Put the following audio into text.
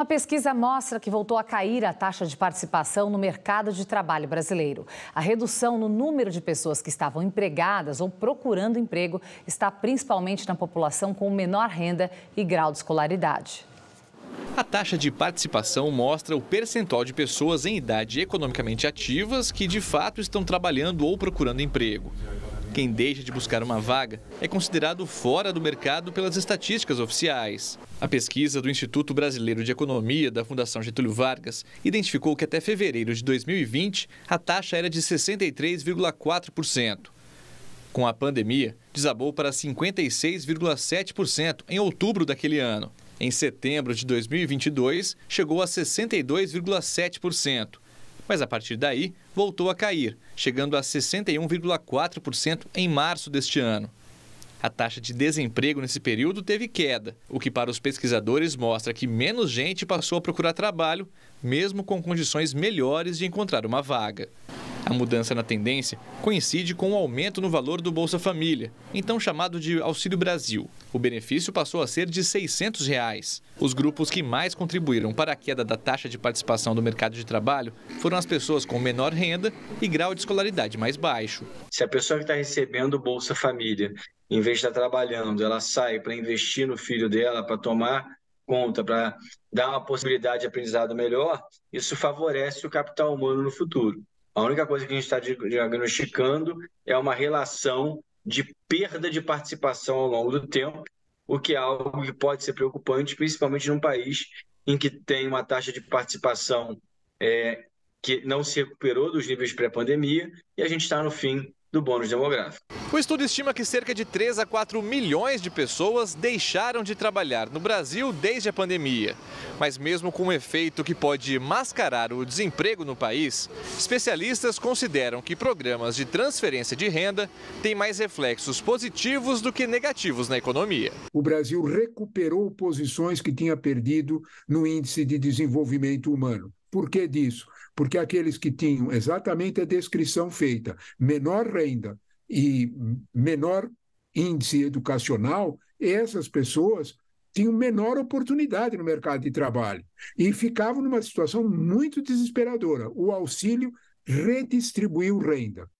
Uma pesquisa mostra que voltou a cair a taxa de participação no mercado de trabalho brasileiro. A redução no número de pessoas que estavam empregadas ou procurando emprego está principalmente na população com menor renda e grau de escolaridade. A taxa de participação mostra o percentual de pessoas em idade economicamente ativas que de fato estão trabalhando ou procurando emprego. Quem deixa de buscar uma vaga é considerado fora do mercado pelas estatísticas oficiais. A pesquisa do Instituto Brasileiro de Economia da Fundação Getúlio Vargas identificou que até fevereiro de 2020 a taxa era de 63,4%. Com a pandemia, desabou para 56,7% em outubro daquele ano. Em setembro de 2022, chegou a 62,7% mas a partir daí voltou a cair, chegando a 61,4% em março deste ano. A taxa de desemprego nesse período teve queda, o que para os pesquisadores mostra que menos gente passou a procurar trabalho, mesmo com condições melhores de encontrar uma vaga. A mudança na tendência coincide com o aumento no valor do Bolsa Família, então chamado de Auxílio Brasil. O benefício passou a ser de R$ 600. Reais. Os grupos que mais contribuíram para a queda da taxa de participação do mercado de trabalho foram as pessoas com menor renda e grau de escolaridade mais baixo. Se a pessoa que está recebendo Bolsa Família, em vez de estar trabalhando, ela sai para investir no filho dela, para tomar conta, para dar uma possibilidade de aprendizado melhor, isso favorece o capital humano no futuro. A única coisa que a gente está diagnosticando é uma relação de perda de participação ao longo do tempo, o que é algo que pode ser preocupante, principalmente num país em que tem uma taxa de participação é, que não se recuperou dos níveis pré-pandemia e a gente está no fim do bônus demográfico. O estudo estima que cerca de 3 a 4 milhões de pessoas deixaram de trabalhar no Brasil desde a pandemia. Mas, mesmo com um efeito que pode mascarar o desemprego no país, especialistas consideram que programas de transferência de renda têm mais reflexos positivos do que negativos na economia. O Brasil recuperou posições que tinha perdido no índice de desenvolvimento humano. Por que disso? Porque aqueles que tinham exatamente a descrição feita, menor renda e menor índice educacional, essas pessoas tinham menor oportunidade no mercado de trabalho e ficavam numa situação muito desesperadora. O auxílio redistribuiu renda.